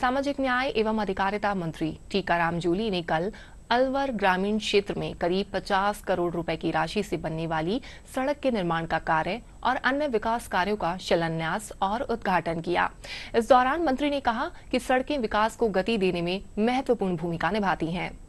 सामाजिक न्याय एवं अधिकारिता मंत्री टीकाराम जूली ने कल अलवर ग्रामीण क्षेत्र में करीब 50 करोड़ रुपए की राशि से बनने वाली सड़क के निर्माण का कार्य और अन्य विकास कार्यों का शिलान्यास और उद्घाटन किया इस दौरान मंत्री ने कहा कि सड़कें विकास को गति देने में महत्वपूर्ण भूमिका निभाती हैं